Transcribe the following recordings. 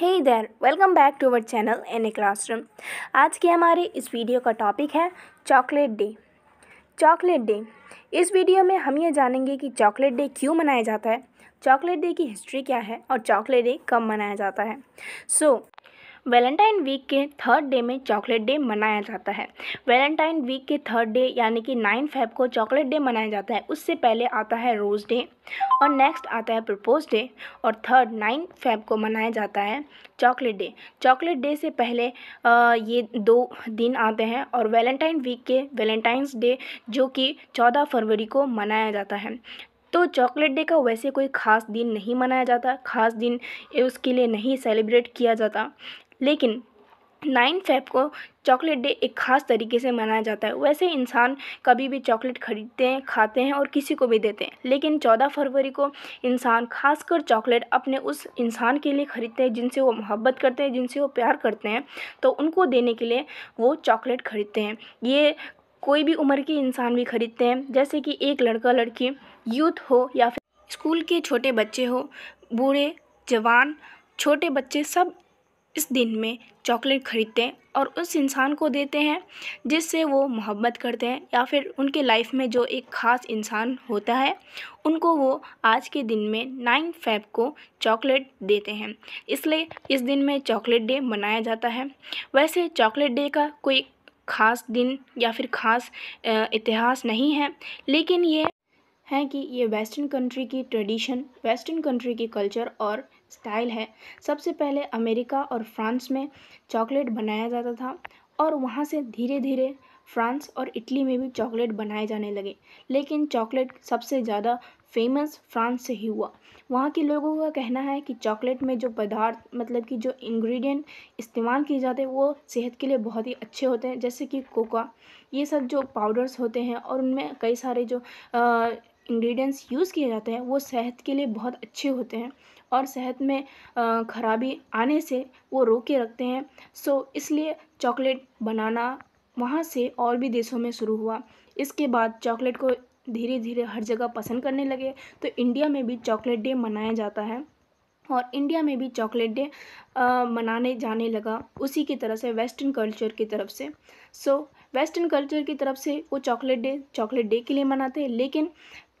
hey there welcome back to our channel N A classroom आज के हमारे इस वीडियो का टॉपिक है चॉकलेट डे चॉकलेट डे इस वीडियो में हम ये जानेंगे कि चॉकलेट डे क्यों मनाया जाता है चॉकलेट डे की हिस्ट्री क्या है और चॉकलेट डे कब मनाया जाता है सो so, वैलेंटाइन वीक के थर्ड डे में चॉकलेट डे मनाया जाता है वैलेंटाइन वीक के थर्ड डे यानी कि नाइन फेब को चॉकलेट डे मनाया जाता है उससे पहले आता है रोज़ डे और नेक्स्ट आता है प्रपोज डे और थर्ड नाइन फेब को मनाया जाता है चॉकलेट डे चॉकलेट डे से पहले आ, ये दो दिन आते हैं और वैलेंटाइन वीक के वैलेंटाइंस डे जो कि चौदह फरवरी को मनाया जाता है तो चॉकलेट डे का वैसे कोई ख़ास दिन नहीं मनाया जाता ख़ास दिन उसके लिए नहीं सेलिब्रेट किया जाता लेकिन नाइन फेब को चॉकलेट डे एक ख़ास तरीके से मनाया जाता है वैसे इंसान कभी भी चॉकलेट खरीदते हैं खाते हैं और किसी को भी देते हैं लेकिन चौदह फरवरी को इंसान खासकर चॉकलेट अपने उस इंसान के लिए ख़रीदते हैं जिनसे वो मोहब्बत करते हैं जिनसे वो प्यार करते हैं तो उनको देने के लिए वो चॉकलेट खरीदते हैं ये कोई भी उम्र के इंसान भी खरीदते हैं जैसे कि एक लड़का लड़की यूथ हो या फिर स्कूल के छोटे बच्चे हो बूढ़े जवान छोटे बच्चे सब इस दिन में चॉकलेट ख़रीदते हैं और उस इंसान को देते हैं जिससे वो मोहब्बत करते हैं या फिर उनके लाइफ में जो एक ख़ास इंसान होता है उनको वो आज के दिन में नाइन फेब को चॉकलेट देते हैं इसलिए इस दिन में चॉकलेट डे मनाया जाता है वैसे चॉकलेट डे का कोई ख़ास दिन या फिर ख़ास इतिहास नहीं है लेकिन ये हैं कि ये वेस्टर्न कंट्री की ट्रेडिशन वेस्टर्न कंट्री की कल्चर और स्टाइल है सबसे पहले अमेरिका और फ्रांस में चॉकलेट बनाया जाता था और वहाँ से धीरे धीरे फ्रांस और इटली में भी चॉकलेट बनाए जाने लगे लेकिन चॉकलेट सबसे ज़्यादा फेमस फ्रांस से ही हुआ वहाँ के लोगों का कहना है कि चॉकलेट में जो पदार्थ मतलब कि जो इंग्रेडिएंट इस्तेमाल किए जाते हैं वो सेहत के लिए बहुत ही अच्छे होते हैं जैसे कि कोका ये सब जो पाउडर्स होते हैं और उनमें कई सारे जो आ, इंग्रेडिएंट्स यूज़ किए जाते हैं वो सेहत के लिए बहुत अच्छे होते हैं और सेहत में खराबी आने से वो रोक के रखते हैं सो इसलिए चॉकलेट बनाना वहाँ से और भी देशों में शुरू हुआ इसके बाद चॉकलेट को धीरे धीरे हर जगह पसंद करने लगे तो इंडिया में भी चॉकलेट डे मनाया जाता है और इंडिया में भी चॉकलेट डे मनाने जाने लगा उसी की तरह से वेस्टर्न कल्चर की तरफ से सो so, वेस्टर्न कल्चर की तरफ से वो चॉकलेट डे चॉकलेट डे के लिए मनाते हैं लेकिन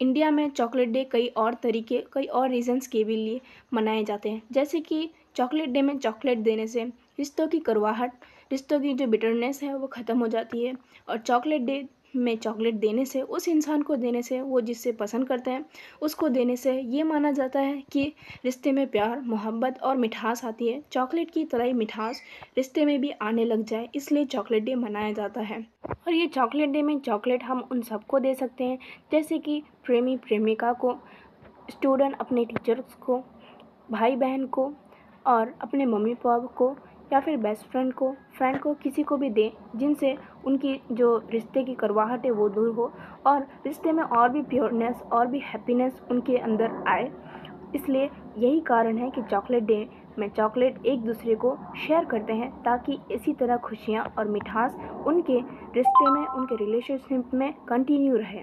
इंडिया में चॉकलेट डे कई और तरीके कई और रीजंस के भी लिए मनाए जाते हैं जैसे कि चॉकलेट डे में चॉकलेट देने से रिश्तों की करवाहट रिश्तों की जो बिटरनेस है वो ख़त्म हो जाती है और चॉकलेट डे में चॉकलेट देने से उस इंसान को देने से वो जिससे पसंद करते हैं उसको देने से ये माना जाता है कि रिश्ते में प्यार मोहब्बत और मिठास आती है चॉकलेट की तरह ही मिठास रिश्ते में भी आने लग जाए इसलिए चॉकलेट डे मनाया जाता है और ये चॉकलेट डे में चॉकलेट हम उन सबको दे सकते हैं जैसे कि प्रेमी प्रेमिका को स्टूडेंट अपने टीचर्स को भाई बहन को और अपने मम्मी पापा को या फिर बेस्ट फ्रेंड को फ्रेंड को किसी को भी दें जिनसे उनकी जो रिश्ते की करवाहट है वो दूर हो और रिश्ते में और भी प्योरनेस और भी हैप्पीनेस उनके अंदर आए इसलिए यही कारण है कि चॉकलेट डे में चॉकलेट एक दूसरे को शेयर करते हैं ताकि इसी तरह खुशियाँ और मिठास उनके रिश्ते में उनके रिलेशनशिप में कंटिन्यू रहे